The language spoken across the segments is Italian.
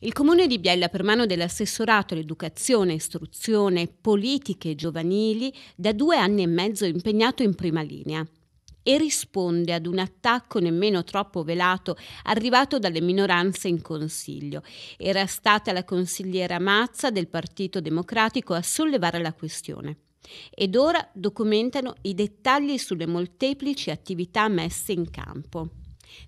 Il comune di Biella, per mano dell'assessorato all'educazione, istruzione, politiche giovanili, da due anni e mezzo impegnato in prima linea e risponde ad un attacco nemmeno troppo velato arrivato dalle minoranze in consiglio. Era stata la consigliera Mazza del Partito Democratico a sollevare la questione. Ed ora documentano i dettagli sulle molteplici attività messe in campo.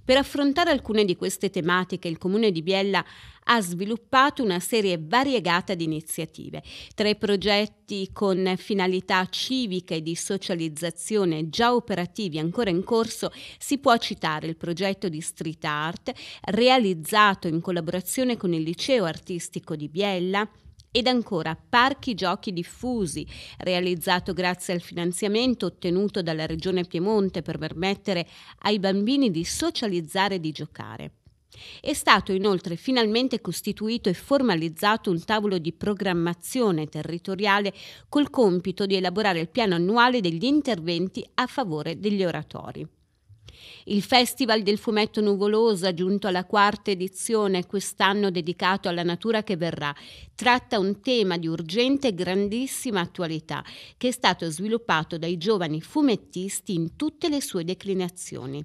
Per affrontare alcune di queste tematiche il Comune di Biella ha sviluppato una serie variegata di iniziative, tra i progetti con finalità civiche e di socializzazione già operativi ancora in corso si può citare il progetto di street art realizzato in collaborazione con il Liceo Artistico di Biella, ed ancora Parchi Giochi Diffusi, realizzato grazie al finanziamento ottenuto dalla Regione Piemonte per permettere ai bambini di socializzare e di giocare. È stato inoltre finalmente costituito e formalizzato un tavolo di programmazione territoriale col compito di elaborare il piano annuale degli interventi a favore degli oratori. Il Festival del fumetto nuvoloso, aggiunto alla quarta edizione, quest'anno dedicato alla natura che verrà, tratta un tema di urgente e grandissima attualità che è stato sviluppato dai giovani fumettisti in tutte le sue declinazioni.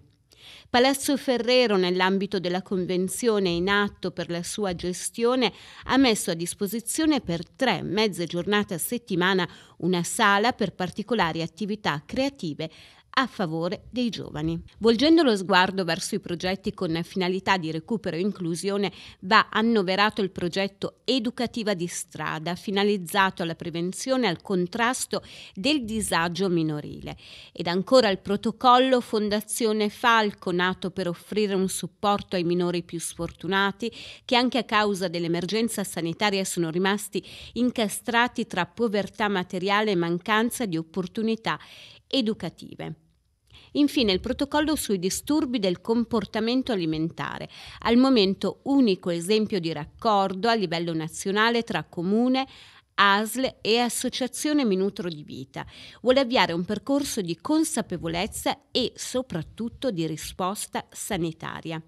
Palazzo Ferrero, nell'ambito della convenzione in atto per la sua gestione, ha messo a disposizione per tre mezze giornate a settimana una sala per particolari attività creative a favore dei giovani. Volgendo lo sguardo verso i progetti con finalità di recupero e inclusione, va annoverato il progetto Educativa di strada, finalizzato alla prevenzione e al contrasto del disagio minorile, ed ancora il protocollo Fondazione Falco, nato per offrire un supporto ai minori più sfortunati, che anche a causa dell'emergenza sanitaria sono rimasti incastrati tra povertà materiale e mancanza di opportunità educative. Infine il protocollo sui disturbi del comportamento alimentare, al momento unico esempio di raccordo a livello nazionale tra comune, ASL e Associazione Minutro di Vita. Vuole avviare un percorso di consapevolezza e soprattutto di risposta sanitaria.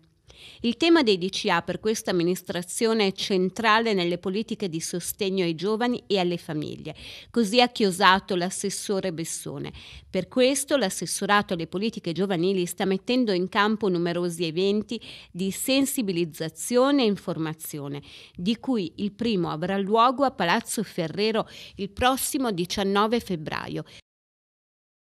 Il tema dei DCA per questa amministrazione è centrale nelle politiche di sostegno ai giovani e alle famiglie, così ha chiosato l'assessore Bessone. Per questo l'assessorato alle politiche giovanili sta mettendo in campo numerosi eventi di sensibilizzazione e informazione, di cui il primo avrà luogo a Palazzo Ferrero il prossimo 19 febbraio.